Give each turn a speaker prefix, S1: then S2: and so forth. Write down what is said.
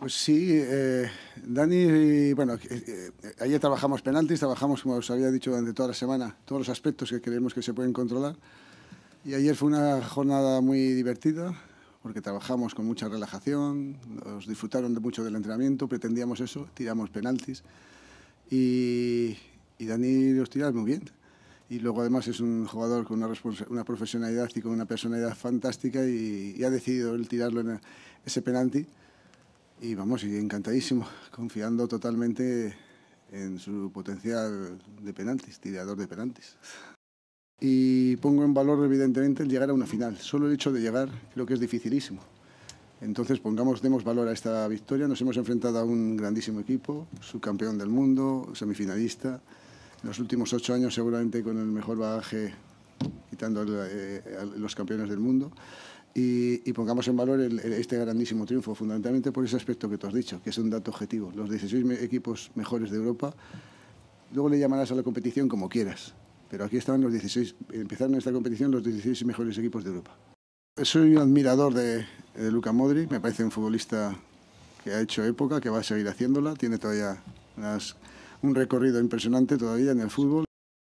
S1: Pues sí, eh, Dani, bueno, eh, eh, ayer trabajamos penaltis, trabajamos, como os había dicho, durante toda la semana, todos los aspectos que creemos que se pueden controlar. Y ayer fue una jornada muy divertida, porque trabajamos con mucha relajación, nos disfrutaron de mucho del entrenamiento, pretendíamos eso, tiramos penaltis. Y, Dani los tira muy bien. Y luego además es un jugador con una, profesionalidad y con una personalidad fantástica y, y ha decidido él tirarlo en ese penalti. Y vamos, y encantadísimo, confiando totalmente en su potencial de penaltis, tirador de penaltis. Y pongo en valor, evidentemente, el llegar a una final. Solo el hecho de llegar creo que es dificilísimo. Entonces, pongamos, demos valor a esta victoria. Nos hemos enfrentado a un grandísimo equipo, subcampeón del mundo, semifinalista. En los últimos ocho años, seguramente con el mejor bagaje, quitando eh, a los campeones del mundo y, pongamos en valor este grandísimo triunfo, fundamentalmente por ese aspecto que tú has dicho, que es un dato objetivo. Los 16 equipos mejores de Europa, luego le llamarás a la competición como quieras, pero aquí están los 16, empezaron esta competición los 16 mejores equipos de Europa. Soy un admirador de, de Luca Modri me parece un futbolista que ha hecho época, que va a seguir haciéndola, tiene todavía un recorrido impresionante todavía en el fútbol.